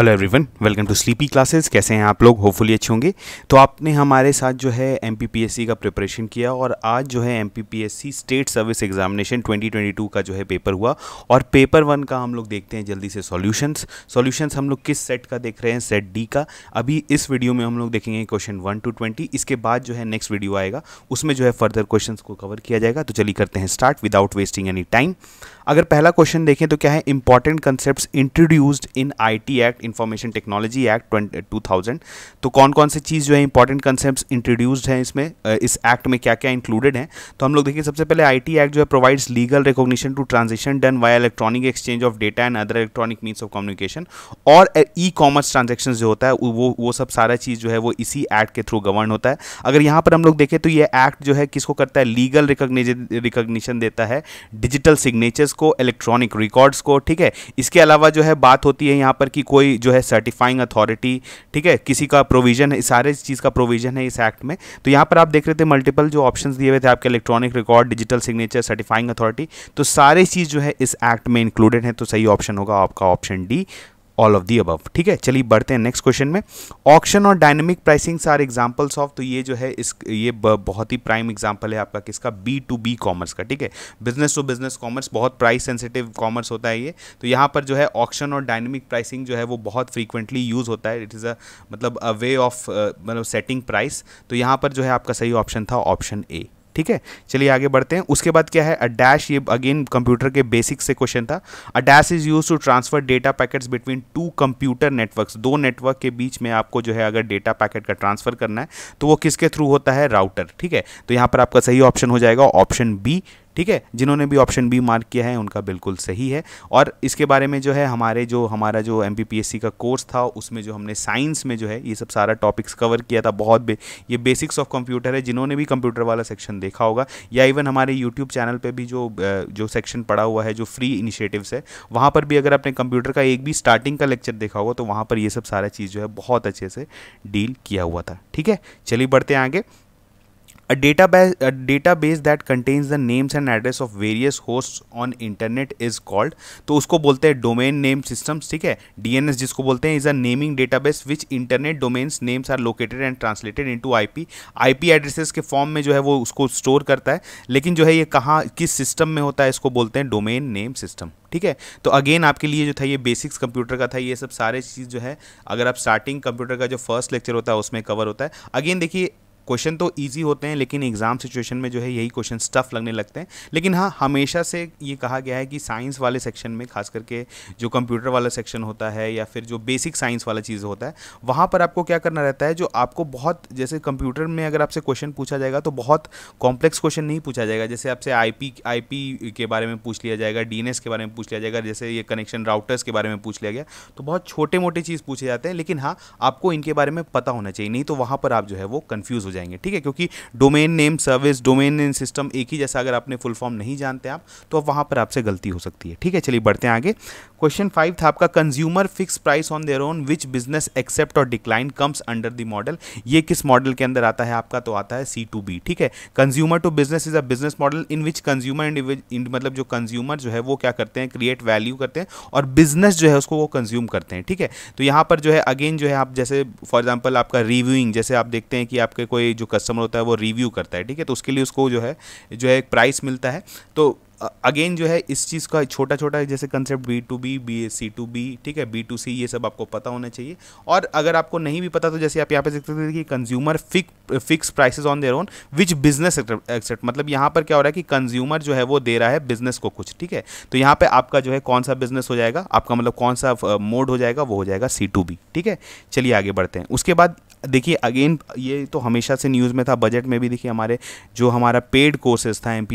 Hello everyone welcome to sleepy classes कैसे हैं आप लोग होपफुली अच्छे होंगे तो आपने हमारे साथ जो है एम का प्रिपरेशन किया और आज जो है एम स्टेट सर्विस एग्जामिनेशन 2022 का जो है पेपर हुआ और पेपर वन का हम लोग देखते हैं जल्दी से सॉल्यूशंस सॉल्यूशंस हम लोग किस सेट का देख रहे हैं सेट डी का अभी इस वीडियो में हम लोग देखेंगे क्वेश्चन वन टू ट्वेंटी इसके बाद जो है नेक्स्ट वीडियो आएगा उसमें जो है फर्दर क्वेश्चन को कवर किया जाएगा तो चलिए करते हैं start without wasting any time अगर पहला क्वेश्चन देखें तो क्या है important concept introduced in IT act information technology act two thousand तो कौन कौन सी चीज़ जो है इंपॉर्टेंट कंसेप्ट इंट्रोड्यूस्ड हैं इसमें इस एक्ट में क्या क्या इंक्लूडेड हैं तो हम लोग देखिए सबसे पहले आई एक्ट जो है provides legal recognition to transaction done by electronic exchange of data and other electronic means of communication और ई कॉमर्स ट्रांजेक्शन जो होता है वो वो सब सारा चीज़ जो है वो इसी एक्ट के थ्रू गवर्न होता है अगर यहाँ पर हम लोग देखें तो ये एक्ट जो है किसको करता है लीगल रिकॉग्निशन देता है डिजिटल सिग्नेचर्स को इलेक्ट्रॉनिक रिकॉर्ड्स को ठीक है इसके अलावा जो है बात होती है यहाँ पर कि कोई जो है सर्टिफाइंग अथॉरिटी ठीक है किसी का प्रोविजन है सारे चीज़ का प्रोविजन है इस एक्ट में तो यहाँ पर आप देख रहे थे मल्टीपल जो ऑप्शन दिए हुए थे आपके electronic record digital signature certifying authority तो सारे चीज़ जो है इस एक्ट में इंक्लूडेड है तो सही ऑप्शन होगा आपका option D all of the above ठीक है चलिए बढ़ते हैं नेक्स्ट क्वेश्चन में ऑक्शन और dynamic pricings are examples of तो ये जो है इस ये बहुत ही प्राइम एग्जांपल है आपका किसका बी टू बी कॉमर्स का ठीक है बिजनेस टू बिजनेस कॉमर्स बहुत प्राइस सेंसिटिव कॉमर्स होता है ये तो यहाँ पर जो है ऑक्शन और डायनेमिक प्राइसिंग जो है वो बहुत फ्रीक्वेंटली यूज होता है इट इज़ अ मतलब अ वे ऑफ मतलब सेटिंग प्राइस तो यहाँ पर जो है आपका सही ऑप्शन था ऑप्शन ए ठीक है चलिए आगे बढ़ते हैं उसके बाद क्या है अ डैश ये अगेन कंप्यूटर के बेसिक से क्वेश्चन था a dash is use to transfer data packets between two computer networks दो नेटवर्क के बीच में आपको जो है अगर डेटा पैकेट का ट्रांसफर करना है तो वो किसके थ्रू होता है राउटर ठीक है तो यहां पर आपका सही ऑप्शन हो जाएगा ऑप्शन बी ठीक है जिन्होंने भी ऑप्शन बी मार्क किया है उनका बिल्कुल सही है और इसके बारे में जो है हमारे जो हमारा जो एम का कोर्स था उसमें जो हमने साइंस में जो है ये सब सारा टॉपिक्स कवर किया था बहुत बे, ये बेसिक्स ऑफ कंप्यूटर है जिन्होंने भी कंप्यूटर वाला सेक्शन देखा होगा या इवन हमारे यूट्यूब चैनल पर भी जो जो सेक्शन पड़ा हुआ है जो फ्री इनिशिएटिव्स है वहाँ पर भी अगर आपने कंप्यूटर का एक भी स्टार्टिंग का लेक्चर देखा होगा तो वहाँ पर ये सब सारा चीज़ जो है बहुत अच्छे से डील किया हुआ था ठीक है चलिए बढ़ते हैं आगे a database a database that contains the names and address of various hosts on internet is called तो उसको बोलते हैं डोमेन नेम systems, ठीक है DNS जिसको बोलते हैं is a naming database which internet domains names are located and translated into IP. IP addresses के फॉर्म में जो है वो उसको स्टोर करता है लेकिन जो है ये कहाँ किस सिस्टम में होता है इसको बोलते हैं डोमेन नेम सिस्टम ठीक है तो अगेन आपके लिए जो था ये बेसिक्स कंप्यूटर का था ये सब सारे चीज़ जो है अगर आप स्टार्टिंग कंप्यूटर का जो फर्स्ट लेक्चर होता है उसमें कवर होता है अगेन देखिए क्वेश्चन तो ईजी होते हैं लेकिन एग्ज़ाम सिचुएशन में जो है यही क्वेश्चन टफ लगने लगते हैं लेकिन हाँ हमेशा से ये कहा गया है कि साइंस वाले सेक्शन में खास करके जो कंप्यूटर वाला सेक्शन होता है या फिर जो बेसिक साइंस वाला चीज़ होता है वहाँ पर आपको क्या करना रहता है जो आपको बहुत जैसे कंप्यूटर में अगर आपसे क्वेश्चन पूछा जाएगा तो बहुत कॉम्प्लेक्स क्वेश्चन नहीं पूछा जाएगा जैसे आपसे आईपी आईपी के बारे में पूछ लिया जाएगा डीएनएस के बारे में पूछ लिया जाएगा जैसे ये कनेक्शन राउटर्स के बारे में पूछ लिया गया तो बहुत छोटे मोटे चीज़ पूछे जाते हैं लेकिन हाँ आपको इनके बारे में पता होना चाहिए नहीं तो वहाँ पर आप जो है वो कन्फ्यूज़ हो जाए जाएंगे ठीक है क्योंकि domain name service domain name system एक ही जैसा अगर आपने फुल फॉर्म नहीं जानते आप तो वहाँ पर आपसे गलती हो सकती है ठीक है चलिए बढ़ते हैं आगे क्वेश्चन फाइव था आपका consumer fix price on their own which business accept और decline comes under the model ये किस मॉडल के अंदर आता है आपका तो आता है सी टू बी ठीक है consumer to business is a business model in which consumer and मतलब जो कंज्यूमर जो है वो क्या करते हैं क्रिएट वैल्यू करते हैं और बिजनेस जो है उसको वो कंज्यूम करते हैं ठीक है तो यहाँ पर जो है अगेन जो है आप जैसे फॉर एग्जाम्पल आपका रिव्यूइंग जैसे आप देखते हैं कि आपके कोई जो कस्टमर होता है वो रिव्यू करता है ठीक है तो उसके लिए उसको जो है जो है एक प्राइस मिलता है तो अगेन जो है इस चीज़ का छोटा छोटा जैसे concept B to B B C to B ठीक है बी टू सी ये सब आपको पता होना चाहिए और अगर आपको नहीं भी पता तो जैसे आप यहाँ पे देख सकते थे कि consumer fix fix prices on their own which business accept मतलब यहाँ पर क्या हो रहा है कि कंज्यूमर जो है वो दे रहा है बिजनेस को कुछ ठीक है तो यहाँ पर आपका जो है कौन सा बिजनेस हो जाएगा आपका मतलब कौन सा मोड हो जाएगा वो हो जाएगा सी टू बी ठीक है चलिए आगे बढ़ते हैं उसके बाद देखिए अगेन ये तो हमेशा से न्यूज़ में था बजट में भी देखिए हमारे जो हमारा पेड कोर्सेज था एम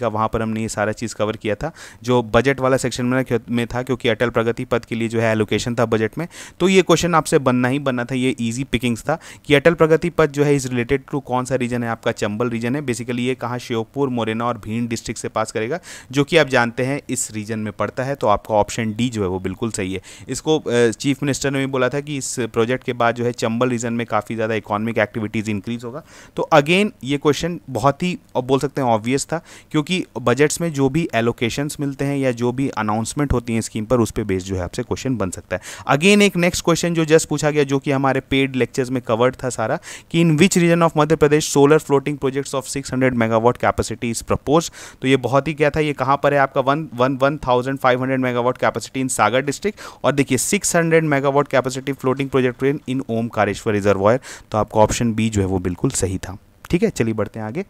का वहाँ पर हमने ये सारा सारा चीज़ कवर किया था जो बजट वाला सेक्शन में, में था क्योंकि अटल प्रगति पद के लिए जो है एलोकेशन था बजट में तो ये क्वेश्चन आपसे बनना ही बनना था ये ईजी पिकिंग्स था कि अटल प्रगति पद जो है इज़ रिलेटेड टू कौन सा रीजन है आपका चंबल रीजन है बेसिकली ये कहाँ श्योपुर मोरेना और भीड़ डिस्ट्रिक्ट से पास करेगा जो कि आप जानते हैं इस रीजन में पड़ता है तो आपका ऑप्शन डी जो है वो बिल्कुल सही है इसको चीफ मिनिस्टर ने भी बोला था कि इस प्रोजेक्ट के बाद जो है चंबल रीजन में काफ़ी ज़्यादा इकोनॉमिक एक्टिविटीज़ इंक्रीज होगा तो अगेन ये क्वेश्चन बहुत ही बोल सकते हैं ऑब्वियस था क्योंकि बजट्स में जो भी एलोकेशन मिलते हैं या जो भी अनाउंसमेंट होती है स्कीम पर उस पर बेस्ड जो है आपसे क्वेश्चन बन सकता है अगेन एक नेक्स्ट क्वेश्चन जो जस्ट पूछा गया जो कि हमारे पेड लेक्चर्स में कवर्ड था सारा कि in which region of Madhya Pradesh solar floating projects of 600 megawatt capacity is propose तो ये बहुत ही क्या था ये कहां पर है आपका one one one thousand five hundred megawatt capacity in Sagar district और देखिए six hundred megawatt capacity floating project in in Kareshwar reservoir तो आपका ऑप्शन बी जो है वो बिल्कुल सही था ठीक है चलिए बढ़ते हैं आगे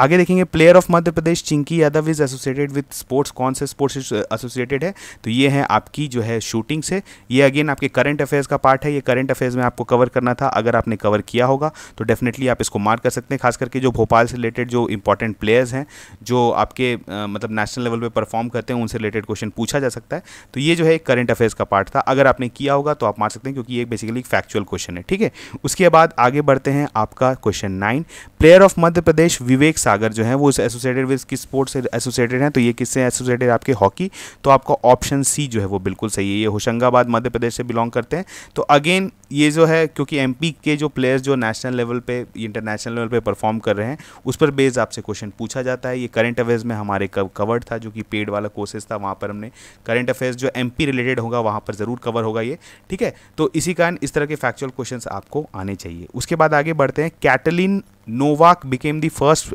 आगे देखेंगे player of Madhya Pradesh Chinki Yadav is associated with sports कौन से स्पोर्ट्स एसोसिएटेड है तो ये है आपकी जो है शूटिंग से ये अगेन आपके करंट अफेयर्स का पार्ट है ये करंट अफेयर्स में आपको कवर करना था अगर आपने कवर किया होगा तो डेफिनेटली आप इसको मार्क कर सकते हैं खास करके जो भोपाल से रिलेटेड जो इंपॉर्टेंट प्लेयर्स हैं जो आपके आ, मतलब नेशनल लेवल पर परफॉर्म करते हैं उनसे रिलेटेड क्वेश्चन पूछा जा सकता है तो ये जो है एक करंट अफेयर्स का पार्ट था अगर आपने किया होगा तो आप मार सकते हैं क्योंकि ये बेसिकली फैक्चुअल क्वेश्चन है ठीक है उसके बाद आगे बढ़ते हैं आपका question nine player of Madhya Pradesh Vivek Sagar जो है वो एसोसिएटेड विद किस स्पोर्ट से एसोसिएटेड हैं तो ये किससे एसोसिएटेड आपके हॉकी तो आपका ऑप्शन सी जो है वो बिल्कुल सही है ये होशंगाबाद मध्य प्रदेश से बिलोंग करते हैं तो अगेन ये जो है क्योंकि एम के जो प्लेयर्स जो नेशनल लेवल पे इंटरनेशनल लेवल पे परफॉर्म कर रहे हैं उस पर बेस्ड आपसे क्वेश्चन पूछा जाता है ये करंट अफेयर्स में हमारे कवर्ड था जो कि पेड वाला कोर्सेज था वहाँ पर हमने करंट अफेयर्स जो एम रिलेटेड होगा वहाँ पर ज़रूर कवर होगा ये ठीक है तो इसी कारण इस तरह के फैक्चुअल क्वेश्चन आपको आने चाहिए उसके बाद आगे बढ़ते हैं Katalin Novak became the first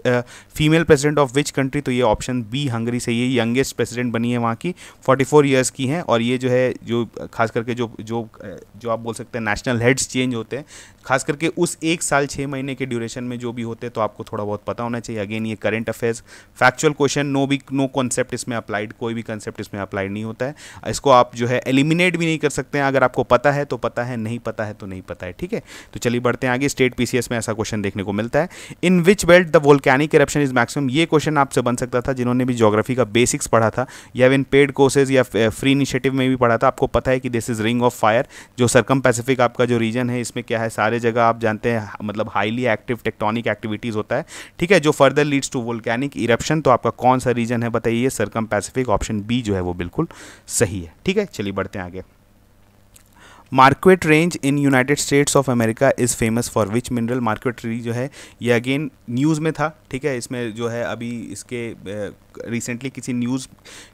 female president of which country तो ये ऑप्शन बी हंगरी से ये यंगेस्ट प्रेसिडेंट बनी है वहाँ की 44 ईयर्स की हैं और ये जो है जो खास करके जो जो uh, जो आप बोल सकते हैं नेशनल हेड्स चेंज होते हैं खास करके उस एक साल छः महीने के ड्यूरेशन में जो भी होते हैं तो आपको थोड़ा बहुत पता होना चाहिए अगेन ये current affairs factual question no भी नो कॉन्सेप्ट इसमें अप्लाइड कोई भी कंसेप्ट इसमें अप्लाइड नहीं होता है इसको आप जो है एलिमिनेट भी नहीं कर सकते हैं अगर आपको पता है तो पता है नहीं पता है तो नहीं पता है ठीक है तो चलिए बढ़ते हैं आगे स्टेट पी में ऐसा क्वेश्चन देखने को मिलता है सकता है in which belt the volcanic eruption is maximum ये क्वेश्चन आपसे बन सकता था जिन्होंने भी जोग्राफी का बेसिक्स पढ़ा था या इन पेड कोर्सेज या फ्री इनिशिएटिव में भी पढ़ा था आपको पता है कि this is ring of fire जो सरकम पैसिफिक आपका जो रीजन है इसमें क्या है सारे जगह आप जानते हैं मतलब हाईली एक्टिव टेक्टोनिक एक्टिविटीज़ होता है ठीक है जो further leads to volcanic eruption तो आपका कौन सा रीजन है बताइए सरकम पैसिफिक ऑप्शन बी जो है वो बिल्कुल सही है ठीक है चलिए बढ़ते हैं आगे market range in United States of America is famous for which mineral market range जो है ये अगेन न्यूज़ में था ठीक है इसमें जो है अभी इसके रिसेंटली किसी न्यूज़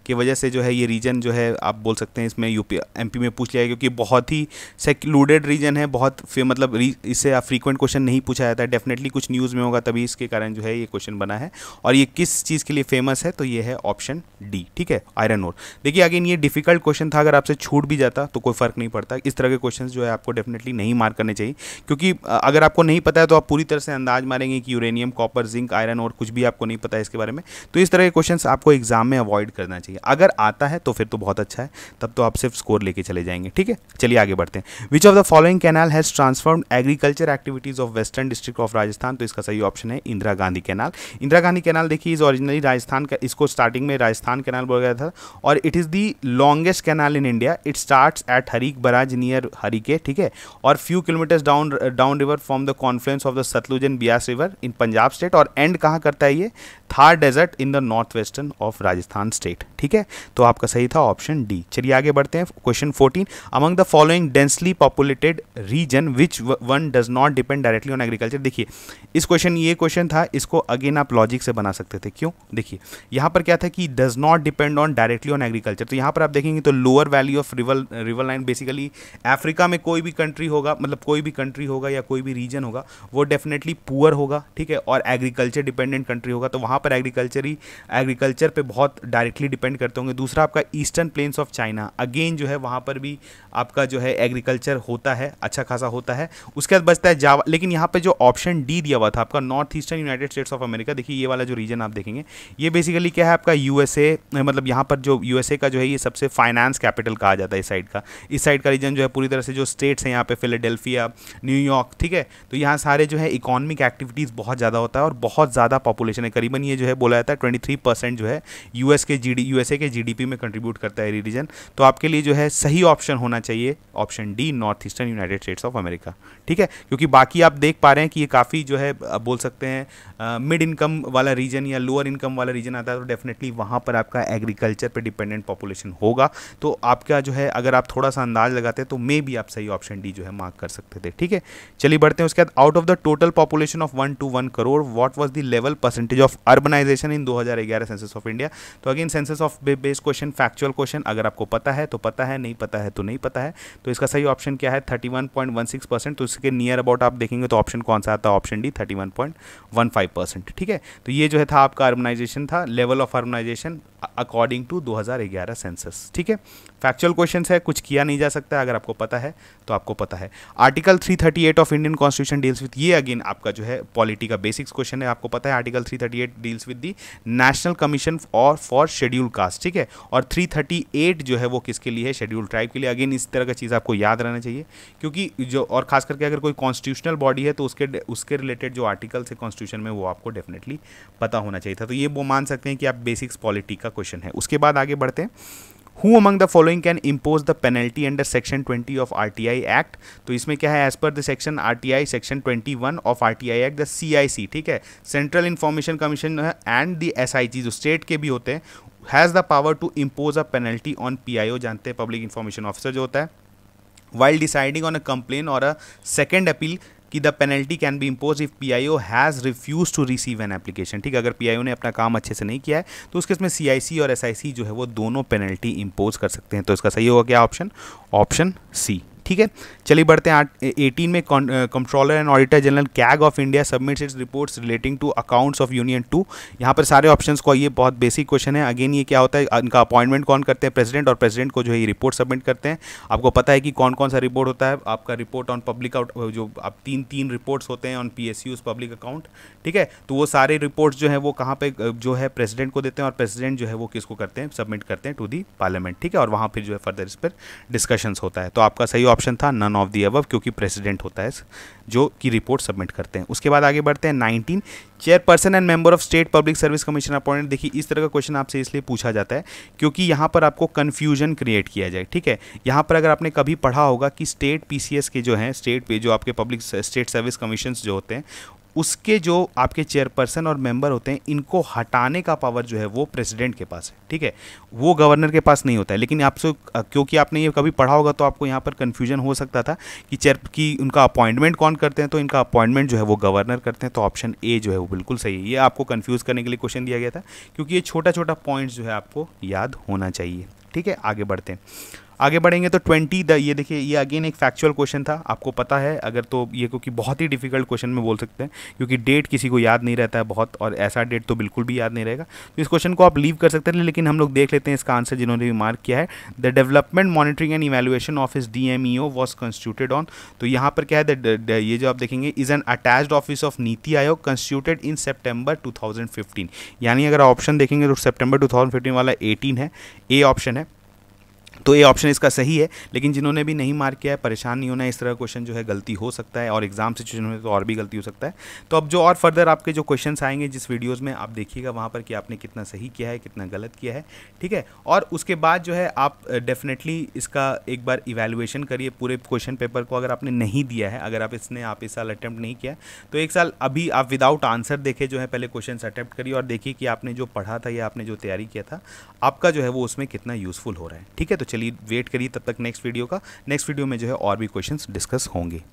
की वजह से जो है ये रीजन जो है आप बोल सकते हैं इसमें यूपी एमपी में पूछ लिया है क्योंकि बहुत ही सेक्लूडेड रीजन है बहुत मतलब इससे आप फ्रीकुंट क्वेश्चन नहीं पूछा जाता है डेफिनेटली कुछ न्यूज़ में होगा तभी इसके कारण जो है ये क्वेश्चन बना है और ये किस चीज़ के लिए फेमस है तो ये है ऑप्शन डी ठीक है आयरन ओर देखिए अगेन ये डिफिकल्ट क्वेश्चन था अगर आपसे छूट भी जाता तो कोई फ़र्क नहीं पड़ता इस तरह तरह के क्वेश्चन जो है आपको डेफिनेटली नहीं मार्क करने चाहिए क्योंकि अगर आपको नहीं पता है तो आप पूरी तरह से अंदाज मारेंगे कि यूरेनियम कॉपर जिंक आयरन और कुछ भी आपको नहीं पता है इसके बारे में तो इस तरह के क्वेश्चन आपको एग्जाम में अवॉइड करना चाहिए अगर आता है तो फिर तो बहुत अच्छा है तब तो आप सिर्फ स्कोर लेके चले जाएंगे ठीक है चलिए आगे बढ़ते हैं which of the following canal has transform agriculture activities of western district of Rajasthan तो इसका सही ऑप्शन है इंदिरा गांधी कैनाल इंदिरा गांधी कैनाल देखिए इज ऑरिजिनली राजस्थान का इसको स्टार्टिंग में राजस्थान कैनाल बोला गया था और it is the longest canal in India it start at Harike barrage near near Harike ठीक है और few kilometers down down river from the confluence of the Sutlej and Beas river in Punjab state और एंड कहाँ करता है ये Thar desert in the north western of Rajasthan state ठीक है तो आपका सही था ऑप्शन डी चलिए आगे बढ़ते हैं question fourteen among the following densely populated region which one does not depend directly on agriculture देखिए इस क्वेश्चन ये क्वेश्चन था इसको अगेन आप लॉजिक से बना सकते थे क्यों देखिए यहाँ पर क्या था कि does not depend on directly on agriculture तो यहाँ पर आप देखेंगे तो lower valley of river river line basically Africa में कोई भी कंट्री होगा मतलब कोई भी कंट्री होगा या कोई भी रीजन होगा वो डेफिनेटली पुअर होगा ठीक है और एग्रीकल्चर डिपेंडेंट कंट्री होगा तो वहाँ पर एग्रीकल्चर ही एग्रीकल्चर पर बहुत डायरेक्टली डिपेंड करते होंगे दूसरा आपका eastern plains of China again जो है वहाँ पर भी आपका जो है एग्रीकल्चर होता है अच्छा खासा होता है उसके बाद बचता है जावा लेकिन यहाँ पर जो ऑप्शन डी दिया हुआ था आपका north eastern United States of America देखिए ये वाला जो रीजन आप देखेंगे ये बेसिकली क्या है आपका यूएसए मतलब यहाँ पर जो यूएसए का जो है ये सबसे फाइनेंस कैपिटल कहा जाता है इस साइड का इस साइड का रीजन जो है पूरी तरह से जो स्टेट्स हैं यहाँ पे फिलेडेल्फिया न्यूयॉर्क ठीक है तो यहाँ सारे जो है इकोनॉमिक एक्टिविटीज़ बहुत ज़्यादा होता है और बहुत ज़्यादा पॉपुलेशन है करीबन ये जो है बोला जाता है ट्वेंटी थ्री परसेंट जो है यूएस के जी डी यूएसए के जी में कंट्रीब्यूट करता है रीजन तो आपके लिए जो है सही ऑप्शन होना चाहिए option D north eastern United States of America ठीक है क्योंकि बाकी आप देख पा रहे हैं कि ये काफ़ी जो है बोल सकते हैं मिड इनकम वाला रीजन या लोअर इनकम वाला रीजन आता है तो डेफिनेटली वहाँ पर आपका एग्रीकल्चर पर डिपेंडेंट पॉपुलेशन होगा तो आपका जो है अगर आप थोड़ा सा अंदाज लगाते हैं तो मे भी आप सही ऑप्शन डी जो है मार्क कर सकते थे ठीक है चलिए बढ़ते हैं उसके बाद out of the total population of one two one crore what was the level percentage of urbanization in 2011 census of India तो again census of base question factual question अगर आपको पता है तो पता है नहीं पता है तो नहीं पता है तो इसका सही ऑप्शन क्या है सिक्स परसेंट तो इसके नियर अबाउट आप देखेंगे तो ऑप्शन कौन सा आता है ऑप्शन डी फाइव परसेंट ठीक है तो ये जो है था आपका अर्बनाइजेशन था level of urbanization according to 2011 census ठीक है फैक्चुअल क्वेश्चन है कुछ किया नहीं जा सकता अगर आपको पता है तो आपको पता है article 338 of Indian constitution deals with ये अगेन आपका जो है पॉलिटी का बेसिक्स क्वेश्चन है आपको पता है article 338 deals with the national commission और फॉर शेड्यूल कास्ट ठीक है और 338 जो है वो किसके लिए है शेड्यूल ट्राइब के लिए अगेन इस तरह का चीज़ आपको याद रहना चाहिए क्योंकि जो और खास करके अगर कोई कॉन्स्टिट्यूशनल बॉडी है तो उसके उसके रिलेटेड जो आर्टिकल्स है कॉन्स्टिट्यूशन में वो आपको डेफिनेटली पता होना चाहिए था तो ये वो मान सकते हैं कि आप बेसिक्स पॉलिटी का वाला क्वेश्चन है उसके बाद आगे बढ़ते हैं who among the following can impose the penalty under section 20 of R T I act तो इसमें क्या है as per the section R T I section twenty one of R T I act the C I C ठीक है central information commission and the S I G जो स्टेट के भी होते हैं has the power to impose a penalty on P I ओ जानते हैं पब्लिक इन्फॉर्मेशन ऑफिसर जो होता है while deciding on a complain और अ सेकेंड अपील कि the penalty can be impose if P I O has refuse to receive an application ठीक अगर P I ओ ने अपना काम अच्छे से नहीं किया है तो उसके इसमें सी आई सी और एस आई सी जो है वो दोनों पेनल्टी इम्पोज कर सकते हैं तो इसका सही होगा क्या ऑप्शन ऑप्शन सी ठीक है चलिए बढ़ते हैं एटीन में controller and auditor general CAG of India submit its reports relating to accounts of union to यहाँ पर सारे ऑप्शंस को ये बहुत बेसिक क्वेश्चन है अगेन ये क्या होता है इनका अपॉइंटमेंट कौन करते हैं प्रेसिडेंट और प्रेसिडेंट को जो है ये रिपोर्ट सबमिट करते हैं आपको पता है कि कौन कौन सा रिपोर्ट होता है आपका रिपोर्ट ऑन पब्लिक जो आप तीन तीन रिपोर्ट्स होते हैं on P S Us public account ठीक है तो वो सारे रिपोर्ट्स जो है वो कहाँ पे जो है प्रेसिडेंट को देते हैं और प्रेसिडेंट जो है वो किसको करते हैं सबमिट करते हैं टू दी पार्लियामेंट ठीक है और वहाँ फिर जो है फर्दर इस पर डिस्कशंस होता है तो आपका सही ऑप्शन था नन ऑफ दी अबव क्योंकि प्रेसिडेंट होता है जो कि रिपोर्ट सबमिट करते हैं उसके बाद आगे बढ़ते हैं nineteen chairperson and member of state public service commission appoint देखिए इस तरह का क्वेश्चन आपसे इसलिए पूछा जाता है क्योंकि यहाँ पर आपको कन्फ्यूजन क्रिएट किया जाए ठीक है यहाँ पर अगर आपने कभी पढ़ा होगा कि स्टेट पी के जो हैं स्टेट पे जो आपके पब्लिक स्टेट सर्विस कमीशन जो होते हैं उसके जो आपके चेयरपर्सन और मेंबर होते हैं इनको हटाने का पावर जो है वो प्रेसिडेंट के पास है ठीक है वो गवर्नर के पास नहीं होता है लेकिन आपसे क्योंकि आपने ये कभी पढ़ा होगा तो आपको यहाँ पर कन्फ्यूजन हो सकता था कि चेयर कि उनका अपॉइंटमेंट कौन करते हैं तो इनका अपॉइंटमेंट जो है वो गवर्नर करते हैं तो ऑप्शन ए जो है वो बिल्कुल सही है ये आपको कन्फ्यूज़ करने के लिए क्वेश्चन दिया गया था क्योंकि ये छोटा छोटा पॉइंट्स जो है आपको याद होना चाहिए ठीक है आगे बढ़ते हैं आगे बढ़ेंगे तो ट्वेंटी द ये देखिए ये अगेन एक फैक्चुअल क्वेश्चन था आपको पता है अगर तो ये क्योंकि बहुत ही डिफिकल्ट क्वेश्चन में बोल सकते हैं क्योंकि डेट किसी को याद नहीं रहता है बहुत और ऐसा डेट तो बिल्कुल भी याद नहीं रहेगा तो इस क्वेश्चन को आप लीव कर सकते हैं लेकिन हम लोग देख लेते हैं इसका आंसर जिन्होंने भी मार्क किया है the development monitoring and evaluation office D M E O was constituted on तो यहाँ पर क्या है द ये जो आप देखेंगे is an attached office of NITI Aayog constituted in September two यानी अगर ऑप्शन देखेंगे तो सेप्टेम्बर टू वाला एटीन है ए ऑप्शन है तो ये ऑप्शन इसका सही है लेकिन जिन्होंने भी नहीं मार्क किया है परेशान नहीं होना इस तरह क्वेश्चन जो है गलती हो सकता है और एग्जाम सिचुएशन में तो और भी गलती हो सकता है तो अब जो और फर्दर आपके जो क्वेश्चन आएंगे जिस वीडियोज़ में आप देखिएगा वहाँ पर कि आपने कितना सही किया है कितना गलत किया है ठीक है और उसके बाद जो है आप डेफिनेटली इसका एक बार इवेलुएशन करिए पूरे क्वेश्चन पेपर को अगर आपने नहीं दिया है अगर आप इसने आप इस साल अटैम्प्ट नहीं किया तो एक साल अभी आप विदाउट आंसर देखे जो है पहले क्वेश्चन अटैम्प्ट करिए और देखिए कि आपने जो पढ़ा था या आपने जो तैयारी किया था आपका जो है वो उसमें कितना यूज़फुल हो रहा है ठीक है तो चलिए वेट करिए तब तक नेक्स्ट वीडियो का नेक्स्ट वीडियो में जो है और भी क्वेश्चन डिस्कस होंगे